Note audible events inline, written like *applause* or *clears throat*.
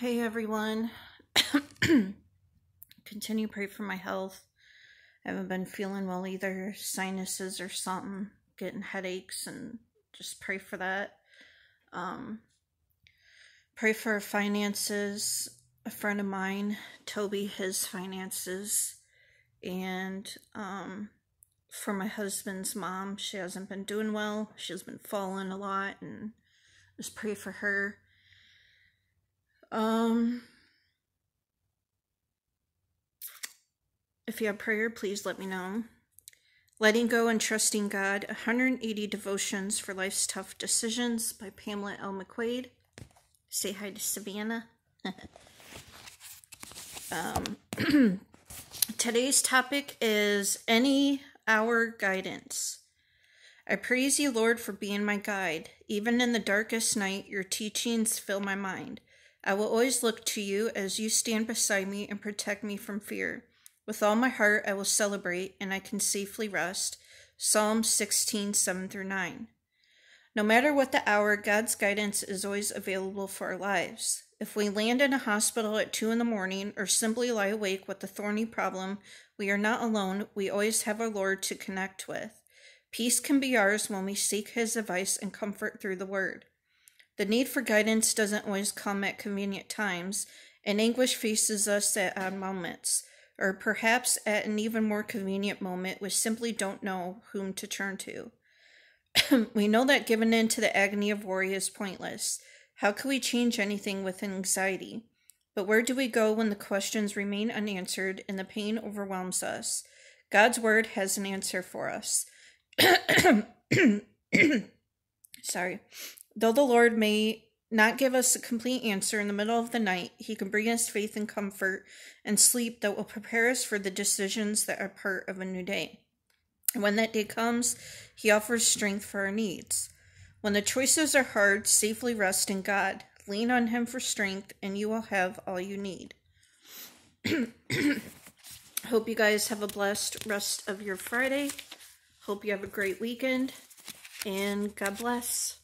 Hey everyone. *coughs* Continue pray for my health. I haven't been feeling well either. Sinuses or something. Getting headaches and just pray for that. Um, pray for finances. A friend of mine, Toby, his finances. And um, for my husband's mom. She hasn't been doing well. She's been falling a lot and just pray for her. Um, if you have prayer, please let me know. Letting Go and Trusting God 180 Devotions for Life's Tough Decisions by Pamela L. McQuaid. Say hi to Savannah. *laughs* um, *clears throat* today's topic is Any Hour Guidance. I praise you, Lord, for being my guide. Even in the darkest night, your teachings fill my mind. I will always look to you as you stand beside me and protect me from fear. With all my heart, I will celebrate, and I can safely rest. Psalm 16, 7 through 9. No matter what the hour, God's guidance is always available for our lives. If we land in a hospital at 2 in the morning or simply lie awake with a thorny problem, we are not alone. We always have our Lord to connect with. Peace can be ours when we seek His advice and comfort through the Word. The need for guidance doesn't always come at convenient times, and anguish faces us at odd moments, or perhaps at an even more convenient moment we simply don't know whom to turn to. *clears throat* we know that giving in to the agony of worry is pointless. How can we change anything with anxiety? But where do we go when the questions remain unanswered and the pain overwhelms us? God's word has an answer for us. *clears throat* Sorry. Though the Lord may not give us a complete answer in the middle of the night, He can bring us faith and comfort and sleep that will prepare us for the decisions that are part of a new day. And when that day comes, He offers strength for our needs. When the choices are hard, safely rest in God. Lean on Him for strength, and you will have all you need. *clears throat* Hope you guys have a blessed rest of your Friday. Hope you have a great weekend, and God bless.